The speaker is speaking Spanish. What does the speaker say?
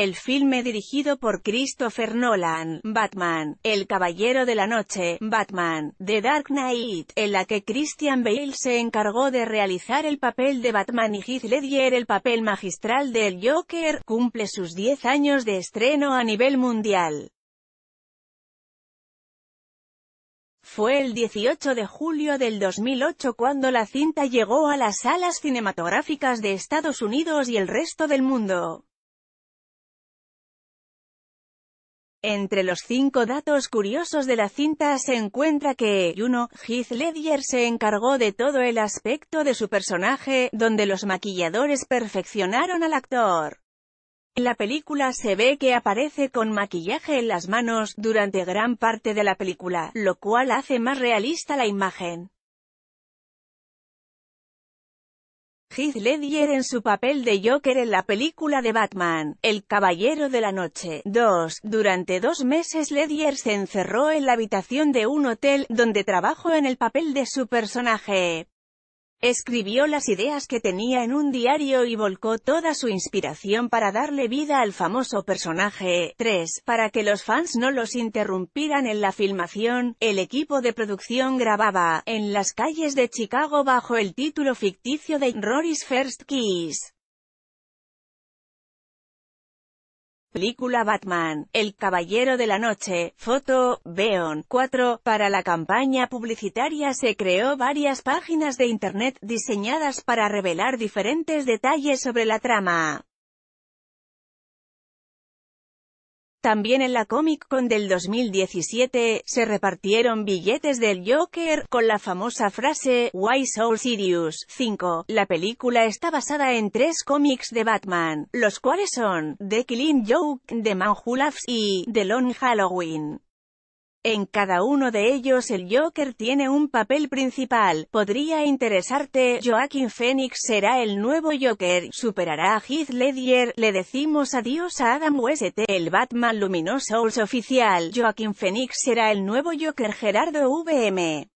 El filme dirigido por Christopher Nolan, Batman, El Caballero de la Noche, Batman, The Dark Knight, en la que Christian Bale se encargó de realizar el papel de Batman y Heath Ledger el papel magistral del Joker, cumple sus 10 años de estreno a nivel mundial. Fue el 18 de julio del 2008 cuando la cinta llegó a las salas cinematográficas de Estados Unidos y el resto del mundo. Entre los cinco datos curiosos de la cinta se encuentra que, uno, Heath Ledger se encargó de todo el aspecto de su personaje, donde los maquilladores perfeccionaron al actor. En la película se ve que aparece con maquillaje en las manos, durante gran parte de la película, lo cual hace más realista la imagen. Ledier en su papel de Joker en la película de Batman, El Caballero de la Noche. 2. Durante dos meses Ledier se encerró en la habitación de un hotel, donde trabajó en el papel de su personaje. Escribió las ideas que tenía en un diario y volcó toda su inspiración para darle vida al famoso personaje. 3. Para que los fans no los interrumpieran en la filmación, el equipo de producción grababa, en las calles de Chicago bajo el título ficticio de Rory's First Kiss. Película Batman, El Caballero de la Noche, foto, Beon, 4. Para la campaña publicitaria se creó varias páginas de internet diseñadas para revelar diferentes detalles sobre la trama. También en la Comic Con del 2017, se repartieron billetes del Joker, con la famosa frase, Why so serious? 5. La película está basada en tres cómics de Batman, los cuales son, The Killing Joke, The Man Who y The Long Halloween. En cada uno de ellos el Joker tiene un papel principal. Podría interesarte, Joaquin Phoenix será el nuevo Joker, superará a Heath Ledger, le decimos adiós a Adam West, el Batman luminoso Souls oficial, Joaquin Phoenix será el nuevo Joker Gerardo VM.